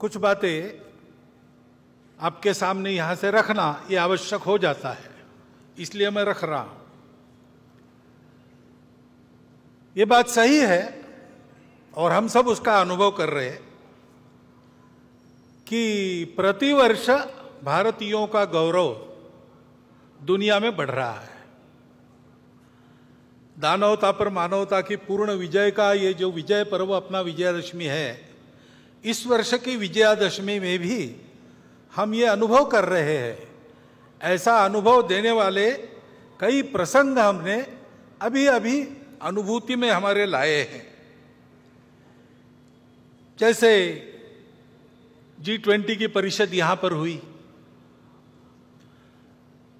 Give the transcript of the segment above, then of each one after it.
कुछ बातें आपके सामने यहां से रखना ये आवश्यक हो जाता है इसलिए मैं रख रहा हूं ये बात सही है और हम सब उसका अनुभव कर रहे कि प्रतिवर्ष भारतीयों का गौरव दुनिया में बढ़ रहा है दानवता पर मानवता की पूर्ण विजय का ये जो विजय पर्व अपना विजयदशमी है इस वर्ष की विजयादशमी में भी हम ये अनुभव कर रहे हैं ऐसा अनुभव देने वाले कई प्रसंग हमने अभी अभी अनुभूति में हमारे लाए हैं जैसे जी ट्वेंटी की परिषद यहां पर हुई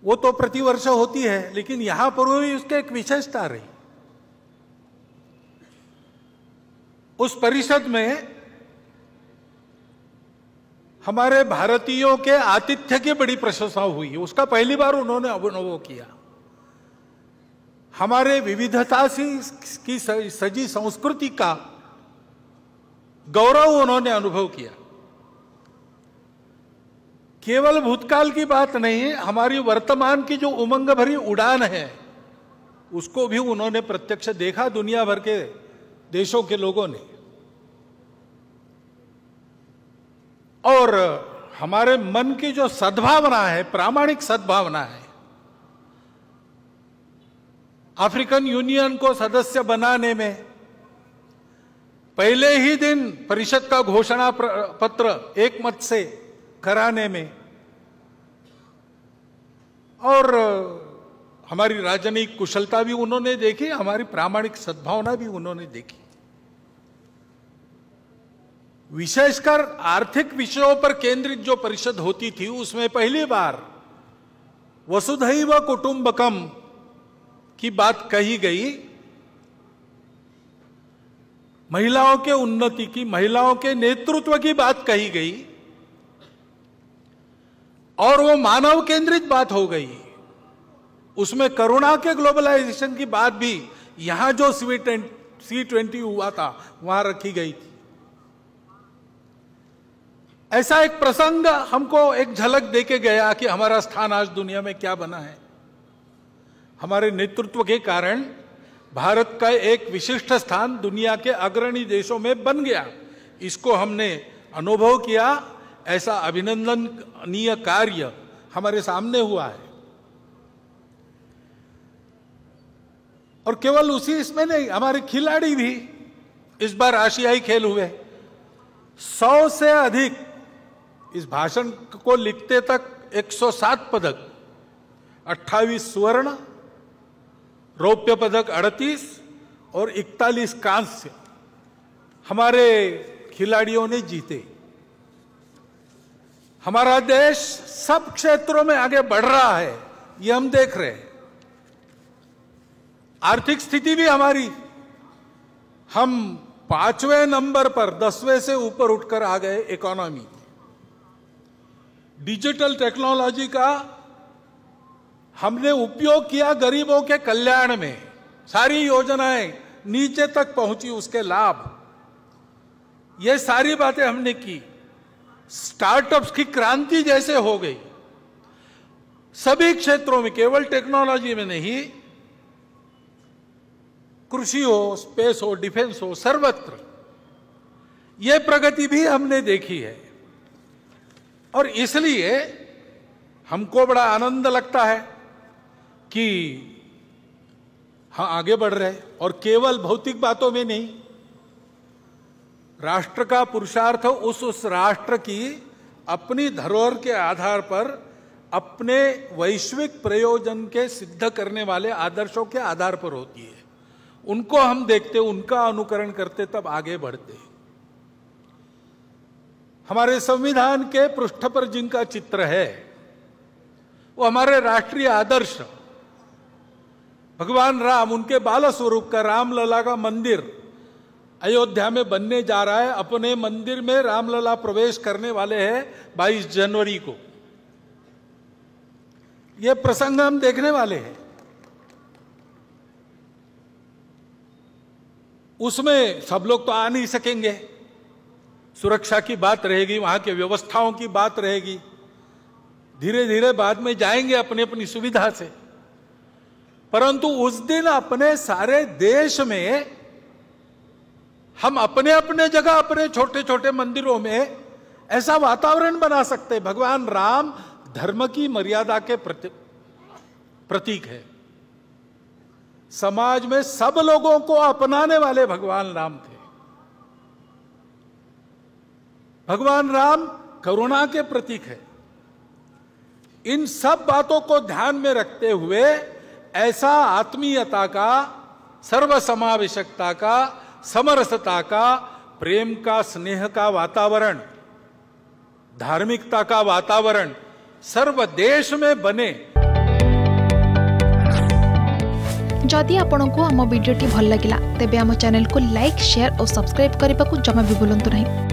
वो तो प्रतिवर्ष होती है लेकिन यहां पर हुई उसके एक विशेषता रही उस परिषद में हमारे भारतीयों के आतिथ्य की बड़ी प्रशंसा हुई उसका पहली बार उन्होंने अनुभव किया हमारे विविधता से की सजी संस्कृति का गौरव उन्होंने अनुभव किया केवल भूतकाल की बात नहीं हमारी वर्तमान की जो उमंग भरी उड़ान है उसको भी उन्होंने प्रत्यक्ष देखा दुनिया भर के देशों के लोगों ने और हमारे मन की जो सद्भावना है प्रामाणिक सद्भावना है अफ्रीकन यूनियन को सदस्य बनाने में पहले ही दिन परिषद का घोषणा पत्र एक मत से कराने में और हमारी राजनीतिक कुशलता भी उन्होंने देखी हमारी प्रामाणिक सद्भावना भी उन्होंने देखी विशेषकर आर्थिक विषयों पर केंद्रित जो परिषद होती थी उसमें पहली बार वसुधैव कुटुंबकम की बात कही गई महिलाओं के उन्नति की महिलाओं के नेतृत्व की बात कही गई और वो मानव केंद्रित बात हो गई उसमें करुणा के ग्लोबलाइजेशन की बात भी यहां जो सी ट्वेंटी हुआ था वहां रखी गई थी ऐसा एक प्रसंग हमको एक झलक देके गया कि हमारा स्थान आज दुनिया में क्या बना है हमारे नेतृत्व के कारण भारत का एक विशिष्ट स्थान दुनिया के अग्रणी देशों में बन गया इसको हमने अनुभव किया ऐसा अभिनंदनीय कार्य हमारे सामने हुआ है और केवल उसी इसमें नहीं हमारे खिलाड़ी भी इस बार आशियाई खेल हुए सौ से अधिक इस भाषण को लिखते तक 107 पदक 28 स्वर्ण रौप्य पदक 38 और 41 कांस्य हमारे खिलाड़ियों ने जीते हमारा देश सब क्षेत्रों में आगे बढ़ रहा है ये हम देख रहे हैं आर्थिक स्थिति भी हमारी हम पांचवें नंबर पर दसवें से ऊपर उठकर आ गए इकोनॉमी डिजिटल टेक्नोलॉजी का हमने उपयोग किया गरीबों के कल्याण में सारी योजनाएं नीचे तक पहुंची उसके लाभ ये सारी बातें हमने की स्टार्टअप्स की क्रांति जैसे हो गई सभी क्षेत्रों में केवल टेक्नोलॉजी में नहीं कृषि हो स्पेस हो डिफेंस हो सर्वत्र यह प्रगति भी हमने देखी है और इसलिए हमको बड़ा आनंद लगता है कि हम हाँ, आगे बढ़ रहे और केवल भौतिक बातों में नहीं राष्ट्र का पुरुषार्थ उस उस राष्ट्र की अपनी धरोहर के आधार पर अपने वैश्विक प्रयोजन के सिद्ध करने वाले आदर्शों के आधार पर होती है उनको हम देखते उनका अनुकरण करते तब आगे बढ़ते हैं हमारे संविधान के पृष्ठ पर जिनका चित्र है वो हमारे राष्ट्रीय आदर्श भगवान राम उनके बाल स्वरूप का रामलला का मंदिर अयोध्या में बनने जा रहा है अपने मंदिर में रामलला प्रवेश करने वाले हैं 22 जनवरी को यह प्रसंग हम देखने वाले हैं उसमें सब लोग तो आ नहीं सकेंगे सुरक्षा की बात रहेगी वहां के व्यवस्थाओं की बात रहेगी धीरे धीरे बाद में जाएंगे अपनी अपनी सुविधा से परंतु उस दिन अपने सारे देश में हम अपने अपने जगह अपने छोटे छोटे मंदिरों में ऐसा वातावरण बना सकते भगवान राम धर्म की मर्यादा के प्रति, प्रतीक है समाज में सब लोगों को अपनाने वाले भगवान राम थे भगवान राम करुणा के प्रतीक है इन सब बातों को ध्यान में रखते हुए ऐसा आत्मीयता का सर्वसमावेशकता का समरसता का प्रेम का स्नेह का वातावरण धार्मिकता का वातावरण सर्व देश में बने जदि आपण को आम भिडी भल लगा तेब आम को लाइक शेयर और सब्सक्राइब करने को जमा भी बुलां नहीं